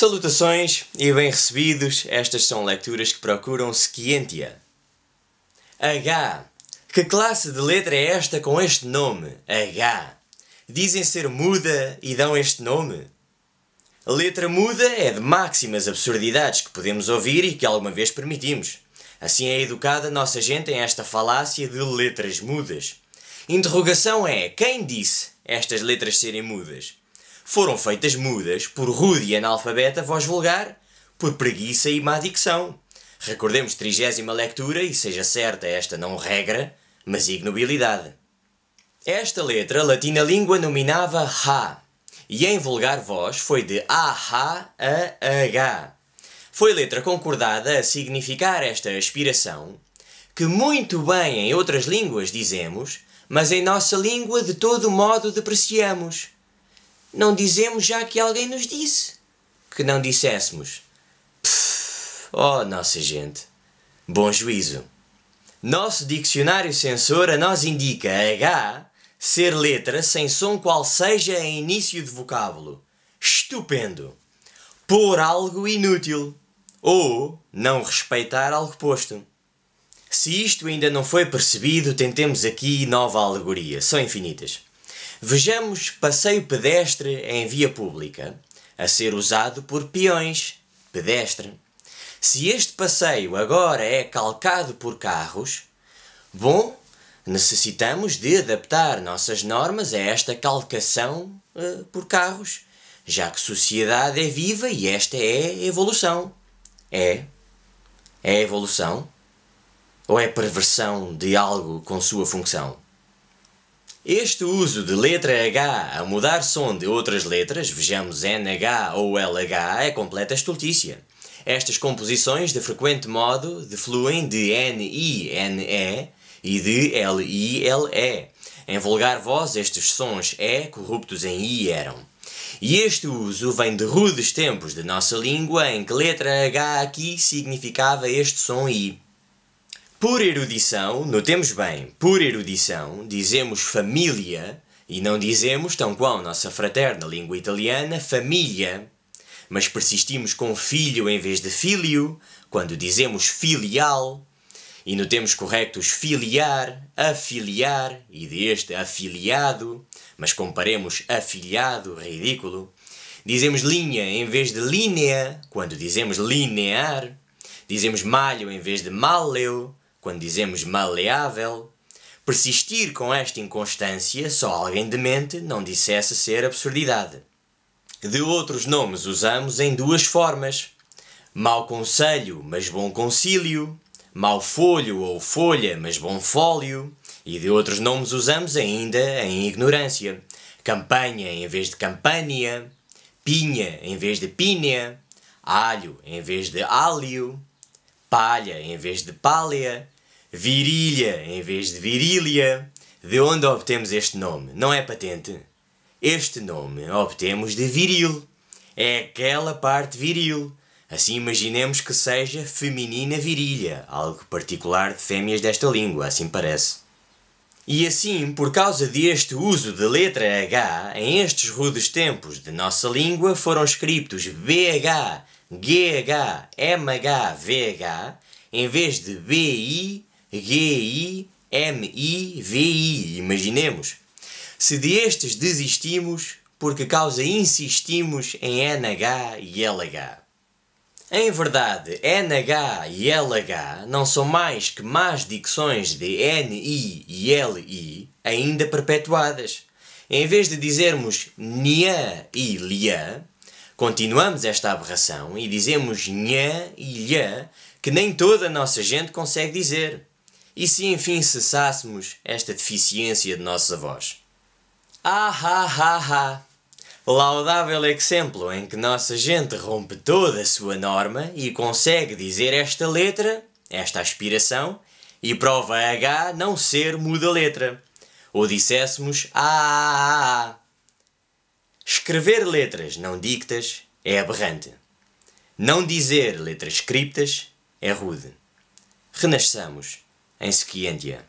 Salutações e bem recebidos. Estas são leituras que procuram Scientia. H. Que classe de letra é esta com este nome? H. Dizem ser muda e dão este nome? A letra muda é de máximas absurdidades que podemos ouvir e que alguma vez permitimos. Assim é educada nossa gente em esta falácia de letras mudas. Interrogação é: quem disse estas letras serem mudas? foram feitas mudas por rude e analfabeta voz vulgar, por preguiça e má dicção. Recordemos trigésima leitura e seja certa esta não regra, mas ignobilidade. Esta letra latina língua nominava ha, e em vulgar voz foi de aha a h. Foi letra concordada a significar esta aspiração, que muito bem em outras línguas dizemos, mas em nossa língua de todo modo depreciamos não dizemos já que alguém nos disse que não disséssemos. Pff, oh, nossa gente. Bom juízo. Nosso dicionário censora nos indica H ser letra sem som qual seja em início de vocábulo. Estupendo. Por algo inútil. Ou não respeitar algo posto. Se isto ainda não foi percebido, tentemos aqui nova alegoria. São infinitas. Vejamos passeio pedestre em via pública, a ser usado por peões, pedestre. Se este passeio agora é calcado por carros, bom, necessitamos de adaptar nossas normas a esta calcação uh, por carros, já que sociedade é viva e esta é evolução. É? É evolução? Ou é perversão de algo com sua função? Este uso de letra H a mudar som de outras letras, vejamos NH ou LH, é completa estultícia. Estas composições, de frequente modo, defluem de I N e de L E. Em vulgar voz, estes sons E corruptos em I eram. E este uso vem de rudes tempos de nossa língua em que letra H aqui significava este som I. Por erudição, notemos bem, por erudição, dizemos família e não dizemos, tão qual nossa fraterna língua italiana, família. Mas persistimos com filho em vez de filho, quando dizemos filial. E notemos corretos filiar, afiliar e deste afiliado, mas comparemos afiliado, ridículo. Dizemos linha em vez de linha, quando dizemos linear. Dizemos malho em vez de maleu, quando dizemos maleável, persistir com esta inconstância só alguém demente não dissesse ser absurdidade. De outros nomes usamos em duas formas: mau conselho, mas bom concílio, mau folho ou folha, mas bom fólio, e de outros nomes usamos ainda em ignorância: campanha em vez de campânia, pinha em vez de pinha, alho em vez de alho, palha em vez de palha virilha em vez de virília. De onde obtemos este nome? Não é patente. Este nome obtemos de viril. É aquela parte viril. Assim imaginemos que seja feminina virilha, algo particular de fêmeas desta língua, assim parece. E assim, por causa deste uso de letra H, em estes rudes tempos de nossa língua foram escritos BH, GH, MH, VH, em vez de BI, G-I-M-I-V-I, imaginemos. Se de desistimos, por que causa insistimos em NH e LH? Em verdade, NH e LH não são mais que más dicções de NI e LI ainda perpetuadas. Em vez de dizermos i e i continuamos esta aberração e dizemos NHA e LHA que nem toda a nossa gente consegue dizer. E se enfim cessássemos esta deficiência de nossos avós? Ah, ah, ah, ah. Laudável exemplo em que nossa gente rompe toda a sua norma e consegue dizer esta letra, esta aspiração, e prova H não ser muda letra. Ou disséssemos ah, ah, ah, ah. Escrever letras não dictas é aberrante. Não dizer letras criptas é rude. Renasçamos em Skiendia